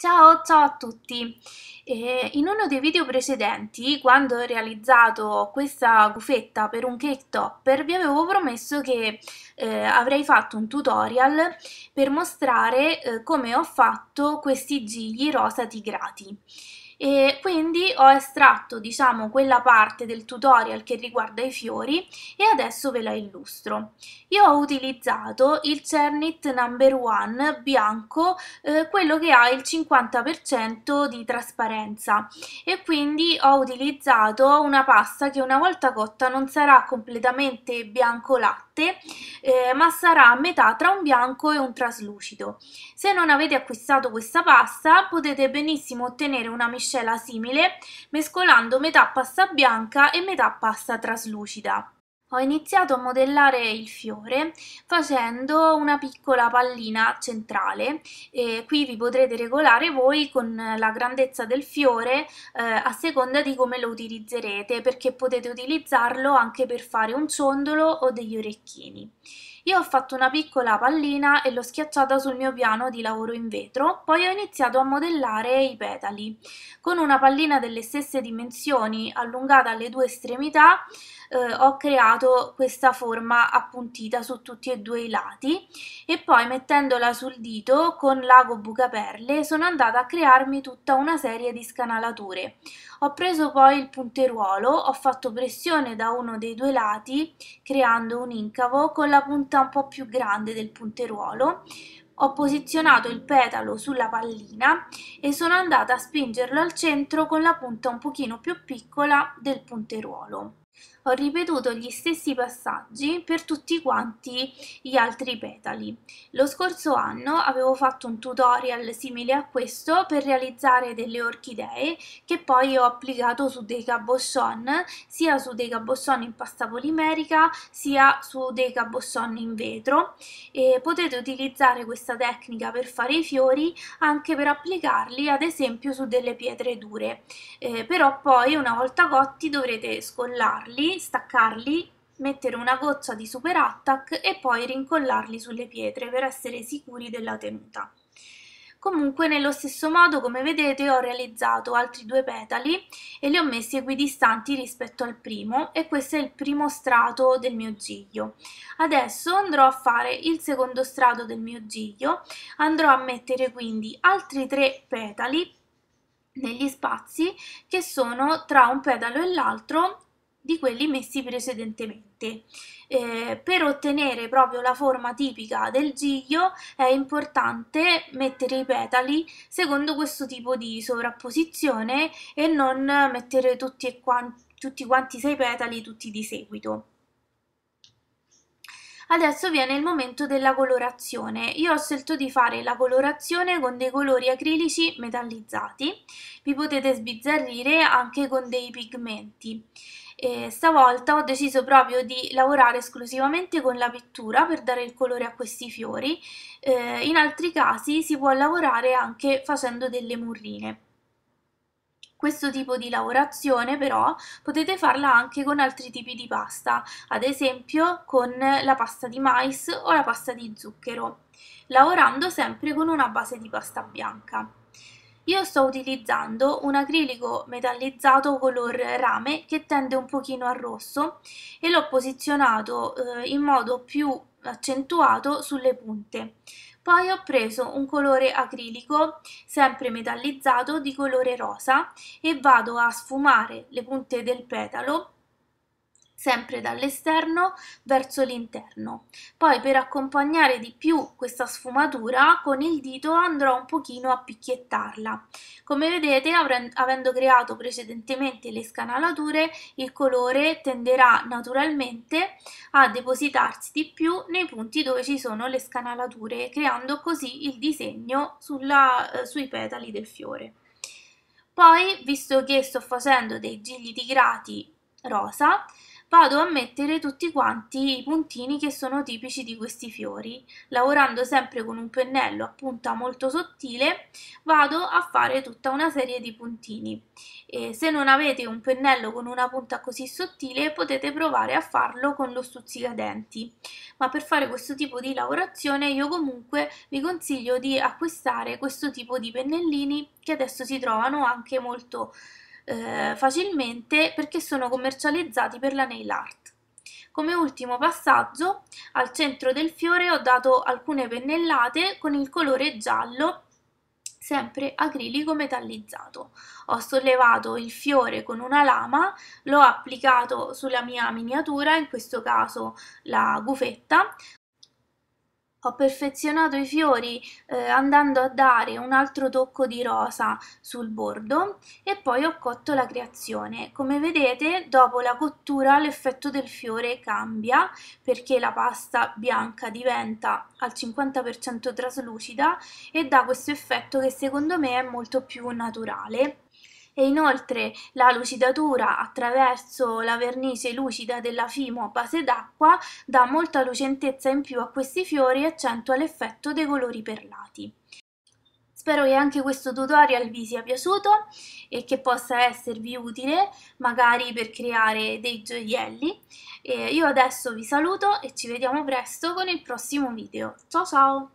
Ciao, ciao a tutti! Eh, in uno dei video precedenti, quando ho realizzato questa gufetta per un cake topper, vi avevo promesso che eh, avrei fatto un tutorial per mostrare eh, come ho fatto questi gigli rosa tigrati e quindi ho estratto diciamo quella parte del tutorial che riguarda i fiori e adesso ve la illustro io ho utilizzato il Cernit number 1 bianco eh, quello che ha il 50% di trasparenza e quindi ho utilizzato una pasta che una volta cotta non sarà completamente bianco latte forte eh, ma sarà a metà tra un bianco e un traslucido. Se non avete acquistato questa pasta potete benissimo ottenere una miscela simile mescolando metà pasta bianca e metà pasta traslucida. Ho iniziato a modellare il fiore facendo una piccola pallina centrale e qui vi potrete regolare voi con la grandezza del fiore eh, a seconda di come lo utilizzerete perché potete utilizzarlo anche per fare un ciondolo o degli orecchini. Io ho fatto una piccola pallina e l'ho schiacciata sul mio piano di lavoro in vetro, poi ho iniziato a modellare i petali. Con una pallina delle stesse dimensioni allungata alle due estremità eh, ho creato questa forma appuntita su tutti e due i lati e poi mettendola sul dito con l'ago bucaperle sono andata a crearmi tutta una serie di scanalature. Ho preso poi il punteruolo, ho fatto pressione da uno dei due lati creando un incavo con la punta lunghezza un po' più grande del punteruolo, ho posizionato il petalo sulla pallina e sono andata a spingerlo al centro con la punta un pochino più piccola del punteruolo ho ripetuto gli stessi passaggi per tutti quanti gli altri petali. Lo scorso anno avevo fatto un tutorial simile a questo per realizzare delle orchidee che poi ho applicato su dei cabochon, sia su dei cabochon in pasta polimerica sia su dei cabochon in vetro e potete utilizzare questa tecnica per fare i fiori anche per applicarli ad esempio su delle pietre dure eh, però poi una volta cotti dovrete scollarli staccarli, mettere una goccia di super attack e poi rincollarli sulle pietre per essere sicuri della tenuta. Comunque nello stesso modo come vedete ho realizzato altri due petali e li ho messi equidistanti rispetto al primo e questo è il primo strato del mio giglio. Adesso andrò a fare il secondo strato del mio giglio, andrò a mettere quindi altri tre petali negli spazi che sono tra un pedalo e l'altro di quelli messi precedentemente. Eh, per ottenere proprio la forma tipica del giglio è importante mettere i petali secondo questo tipo di sovrapposizione e non mettere tutti, e quanti, tutti quanti sei petali tutti di seguito. Adesso viene il momento della colorazione. Io ho scelto di fare la colorazione con dei colori acrilici metallizzati. Vi potete sbizzarrire anche con dei pigmenti. E stavolta ho deciso proprio di lavorare esclusivamente con la pittura per dare il colore a questi fiori, eh, in altri casi si può lavorare anche facendo delle murrine. Questo tipo di lavorazione però potete farla anche con altri tipi di pasta, ad esempio con la pasta di mais o la pasta di zucchero, lavorando sempre con una base di pasta bianca. Io sto utilizzando un acrilico metallizzato color rame che tende un pochino al rosso e l'ho posizionato eh, in modo più accentuato sulle punte. Poi ho preso un colore acrilico, sempre metallizzato, di colore rosa e vado a sfumare le punte del petalo sempre dall'esterno verso l'interno. Poi per accompagnare di più questa sfumatura con il dito andrò un pochino a picchiettarla. Come vedete avendo creato precedentemente le scanalature il colore tenderà naturalmente a depositarsi di più nei punti dove ci sono le scanalature creando così il disegno sulla, eh, sui petali del fiore. Poi, visto che sto facendo dei gigli di grati rosa, vado a mettere tutti quanti i puntini che sono tipici di questi fiori lavorando sempre con un pennello a punta molto sottile vado a fare tutta una serie di puntini e se non avete un pennello con una punta così sottile potete provare a farlo con lo stuzzicadenti ma per fare questo tipo di lavorazione io comunque vi consiglio di acquistare questo tipo di pennellini che adesso si trovano anche molto eh, facilmente perché sono commercializzati per la nail art. Come ultimo passaggio, al centro del fiore ho dato alcune pennellate con il colore giallo, sempre acrilico metallizzato. Ho sollevato il fiore con una lama, l'ho applicato sulla mia miniatura, in questo caso la gufetta, ho perfezionato i fiori eh, andando a dare un altro tocco di rosa sul bordo e poi ho cotto la creazione. Come vedete dopo la cottura l'effetto del fiore cambia perché la pasta bianca diventa al 50% traslucida e dà questo effetto che secondo me è molto più naturale e inoltre la lucidatura attraverso la vernice lucida della fimo a base d'acqua dà molta lucentezza in più a questi fiori e accentua l'effetto dei colori perlati. Spero che anche questo tutorial vi sia piaciuto e che possa esservi utile magari per creare dei gioielli. E io adesso vi saluto e ci vediamo presto con il prossimo video. Ciao ciao!